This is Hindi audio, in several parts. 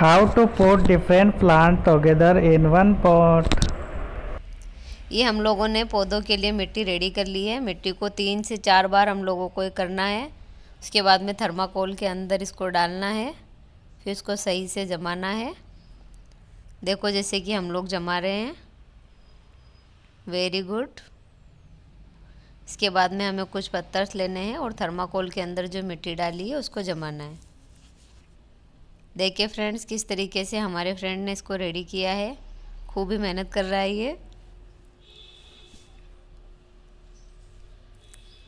how to put different plant together in one pot ये हम लोगों ने पौधों के लिए मिट्टी रेडी कर ली है मिट्टी को तीन से चार बार हम लोगों को करना है उसके बाद में थर्माकोल के अंदर इसको डालना है फिर इसको सही से जमाना है देखो जैसे कि हम लोग जमा रहे हैं वेरी गुड इसके बाद में हमें कुछ पत्थर्स लेने हैं और थर्माकोल के अंदर जो मिट्टी डाली है उसको जमाना है देखिए फ्रेंड्स किस तरीके से हमारे फ्रेंड ने इसको रेडी किया है खूब ही मेहनत कर रहा है ये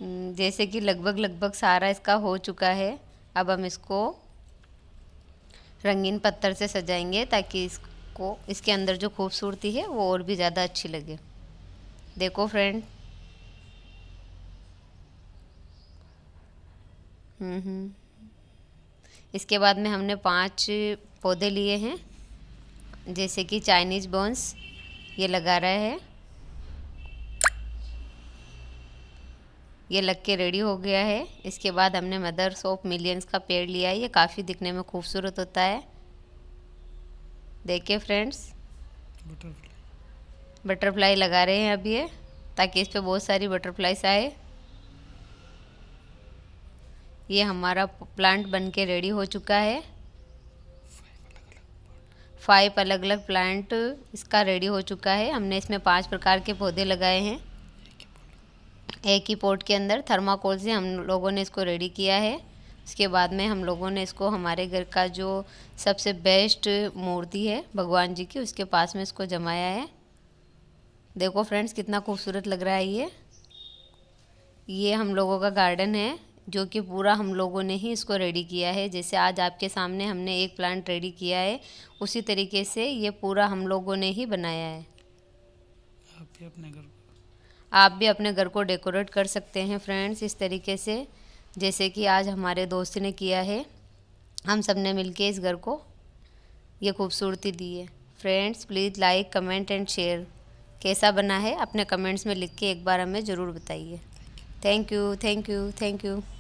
हम्म, जैसे कि लगभग लगभग सारा इसका हो चुका है अब हम इसको रंगीन पत्थर से सजाएंगे ताकि इसको इसके अंदर जो खूबसूरती है वो और भी ज़्यादा अच्छी लगे देखो फ्रेंड हम्म हम्म इसके बाद में हमने पांच पौधे लिए हैं जैसे कि चाइनीज़ बॉन्स ये लगा रहा है ये लग के रेडी हो गया है इसके बाद हमने मदर्स ऑफ मिलियंस का पेड़ लिया है ये काफ़ी दिखने में खूबसूरत होता है देखिए फ्रेंड्स बटरफ्लाई बटरफ्लाई लगा रहे हैं अभी ये ताकि इस पर बहुत सारी बटरफ्लाइज आए ये हमारा प्लांट बन के रेडी हो चुका है फाइव अलग अलग प्लांट इसका रेडी हो चुका है हमने इसमें पांच प्रकार के पौधे लगाए हैं एक ही पोर्ट के अंदर थर्माकोल से हम लोगों ने इसको रेडी किया है उसके बाद में हम लोगों ने इसको हमारे घर का जो सबसे बेस्ट मूर्ति है भगवान जी की उसके पास में इसको जमाया है देखो फ्रेंड्स कितना खूबसूरत लग रहा है ये ये हम लोगों का गार्डन है जो कि पूरा हम लोगों ने ही इसको रेडी किया है जैसे आज आपके सामने हमने एक प्लांट रेडी किया है उसी तरीके से ये पूरा हम लोगों ने ही बनाया है आप भी अपने घर आप भी अपने घर को डेकोरेट कर सकते हैं फ्रेंड्स इस तरीके से जैसे कि आज हमारे दोस्त ने किया है हम सब ने मिल इस घर को ये खूबसूरती दी है friends please like comment and share कैसा बना है अपने कमेंट्स में लिख के एक बार हमें ज़रूर बताइए thank you thank you thank you